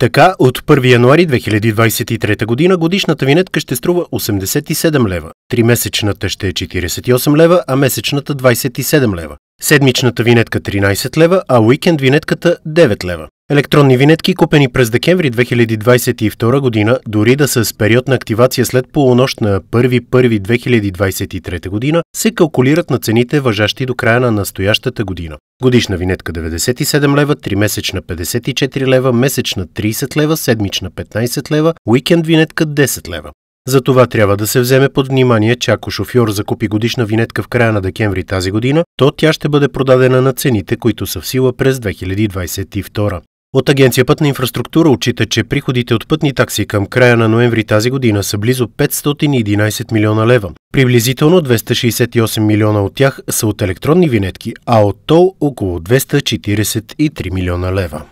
Така от 1 януари 2023 година годишната винетка ще струва 87 лева, тримесечната ще е 48 лева, а месечната 27 лева, седмичната винетка 13 лева, а уикенд винетката 9 лева. Електронни винетки, купени през декември 2022 година, дори да са с период на активация след полунощ на 1.1.2023 година, се калкулират на цените, въжащи до края на настоящата година. Годишна винетка 97 лева, 3 месечна 54 лева, месечна 30 лева, седмична 15 лева, уикенд винетка 10 лева. За това трябва да се вземе под внимание, че ако шофьор закупи годишна винетка в края на декември тази година, то тя ще бъде продадена на цените, които са в сила през 2022. От Агенция пътна инфраструктура отчита, че приходите от пътни такси към края на ноември тази година са близо 511 милиона лева. Приблизително 268 милиона от тях са от електронни винетки, а от тол около 243 милиона лева.